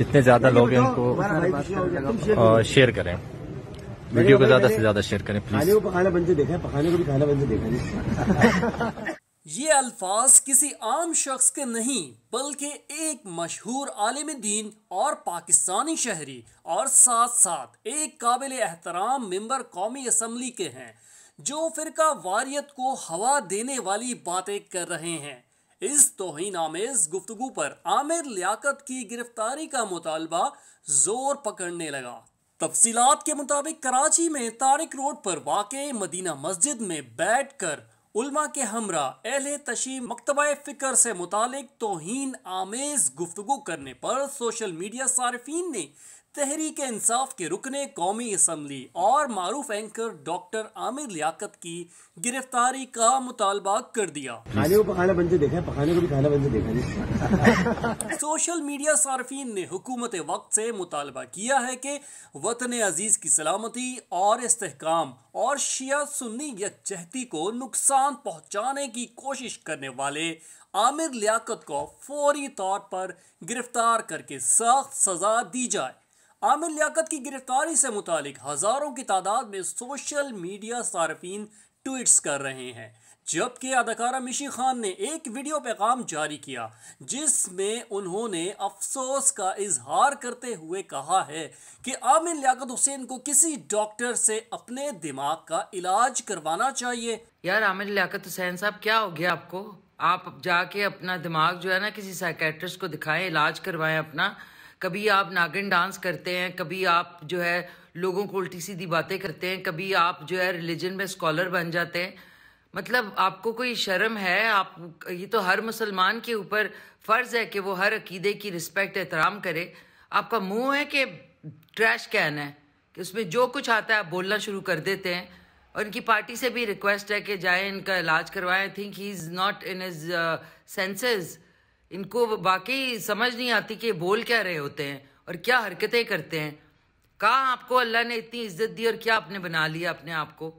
जितने ज़्यादा लोग हैं उनको शेयर करें वीडियो को ज़्यादा से ज़्यादा शेयर करें प्लीज़ को बनते देखें पखाने को भी खाना बनते देखें ये अल्फाज किसी आम शख्स के नहीं बल्कि एक मशहूर आलिम दीन और पाकिस्तानी शहरी और साथ साथ एक काबिल एहतराम मेंबर कौमी असम्बली के हैं जो फिरका वारियत को हवा देने वाली बातें कर रहे हैं इस तोहिन आमेज गुफ्तगु पर आमिर लियाकत की गिरफ्तारी का मुतालबा जोर पकड़ने लगा तफसीलात के मुताबिक कराची में तारिक रोड पर वाक़ मदीना मस्जिद में बैठ कर उल्मा के हमरा एहले तशी मकतबा फ़िक्र से मुतल तोहन आमेज़ गुफ्तु करने पर सोशल मीडिया सार्फिन ने तहरीक इंसाफ के रुकने कौमी असम्बली और मारूफ एंकर डॉक्टर आमिर लियाकत की गिरफ्तारी का मुतालबा कर दिया खाने को पकाना बनते देखा पकाने को भी खाना बनते देखा सोशल मीडिया सार्फिन ने हुकूमत वक्त से मुतालबा किया है कि वतन अजीज की सलामती और इस्तेकाम और शिया सुन्नी यकजहती को नुकसान पहुँचाने की कोशिश करने वाले आमिर लियाकत को फौरी तौर पर गिरफ्तार करके सख्त सजा दी जाए आमिर लियाकत की गिरफ्तारी से मुतालिक हज़ारों की तादाद में सोशल मीडिया सार्फिन ट्वीट्स कर रहे हैं जबकि अदाकारा मिशी खान ने एक वीडियो पैगाम जारी किया जिसमें उन्होंने अफसोस का इजहार करते हुए कहा है कि आमिर लियाकत हुसैन को किसी डॉक्टर से अपने दिमाग का इलाज करवाना चाहिए यार आमिर लियाकत हुसैन साहब क्या हो गया आपको आप जाके अपना दिमाग जो है ना किसी साइकेट्रिस्ट को दिखाएं इलाज करवाएं अपना कभी आप नागिन डांस करते हैं कभी आप जो है लोगों को उल्टी सीधी बातें करते हैं कभी आप जो है रिलीजन में स्कॉलर बन जाते हैं मतलब आपको कोई शर्म है आप ये तो हर मुसलमान के ऊपर फ़र्ज़ है कि वो हर अकीदे की रिस्पेक्ट एहतराम करे आपका मुंह है कि ट्रैश कैन है कि उसमें जो कुछ आता है आप बोलना शुरू कर देते हैं और इनकी पार्टी से भी रिक्वेस्ट है कि जाए इनका इलाज करवाएं think he is not in his senses इनको वाकई समझ नहीं आती कि बोल क्या रहे होते हैं और क्या हरकतें करते हैं कहाँ आपको अल्लाह ने इतनी इज्जत दी और क्या आपने बना लिया अपने आप को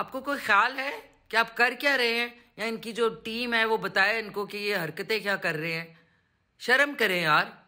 आपको कोई ख्याल है कि आप कर क्या रहे हैं या इनकी जो टीम है वो बताए इनको कि ये हरकतें क्या कर रहे हैं शर्म करें यार